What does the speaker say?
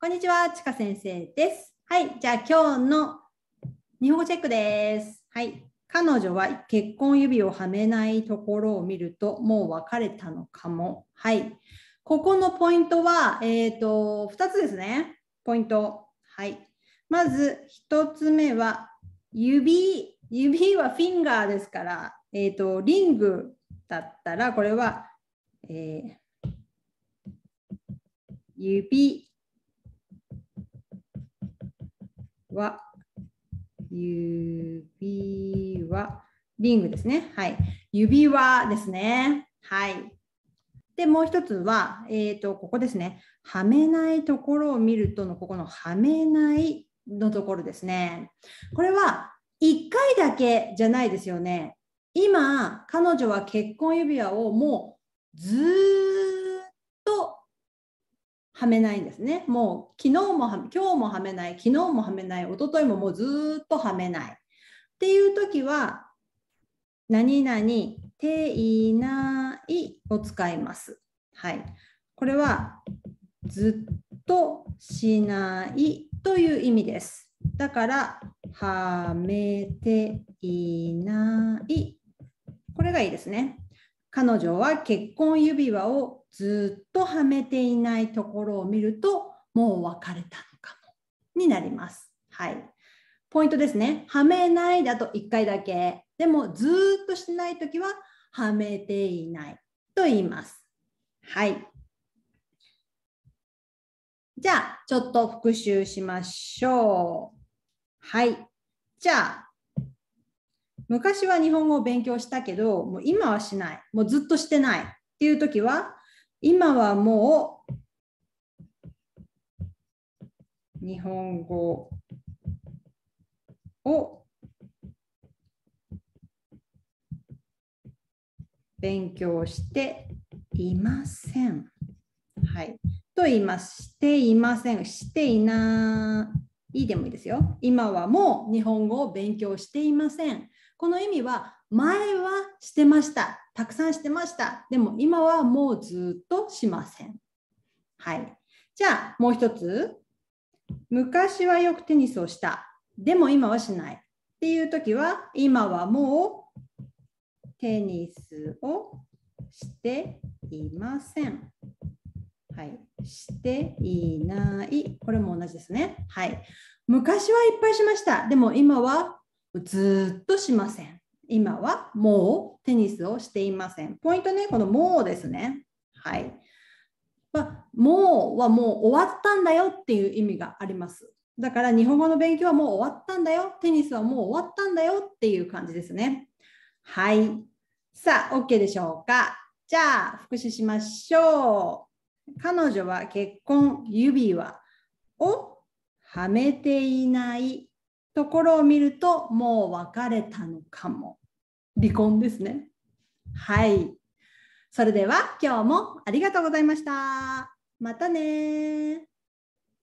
こんにちは、ちか先生です。はい、じゃあ今日の日本語チェックです。はい、彼女は結婚指をはめないところを見るともう別れたのかも。はい、ここのポイントは、えーと、2つですね。ポイント。はい、まず1つ目は指。指はフィンガーですから、えーと、とリングだったらこれは、えー、指は、指輪、リングですね。はい。指輪ですね。はい。で、もう一つは、えっ、ー、と、ここですね。はめないところを見るとの、ここのはめないのところですね。これは、1回だけじゃないですよね。今、彼女は結婚指輪をもうずーっはめないんですね。もう昨日も今日もはめない、昨日もはめない、一昨日ももうずっとはめない。っていう時は、何々、ていないを使います。はい。これは、ずっとしないという意味です。だから、はめていない。これがいいですね。彼女は結婚指輪をずっとはめていないところを見るともう別れたのかもになります。はい。ポイントですね。はめないだと1回だけ。でもずっとしない時ははめていないと言います。はい。じゃあちょっと復習しましょう。はい。じゃあ昔は日本語を勉強したけど、もう今はしない。もうずっとしてない。っていう時は、今はもう日本語を勉強していません。はい。と言います。していません。していない。いいでもいいですよ。今はもう日本語を勉強していません。この意味は前はしてました。たくさんしてました。でも今はもうずっとしません。はい。じゃあもう一つ。昔はよくテニスをした。でも今はしない。っていう時は今はもうテニスをしていません。はい、していない。これも同じですね。はい。昔はいっぱいしました。でも今はずっとしません。今はもうテニスをしていません。ポイントね、このもうですね。はい。まもうはもう終わったんだよっていう意味があります。だから日本語の勉強はもう終わったんだよ。テニスはもう終わったんだよっていう感じですね。はい。さあ、OK でしょうか。じゃあ、復習しましょう。彼女は結婚指輪をはめていないところを見るともう別れたのかも離婚ですねはいそれでは今日もありがとうございましたまたね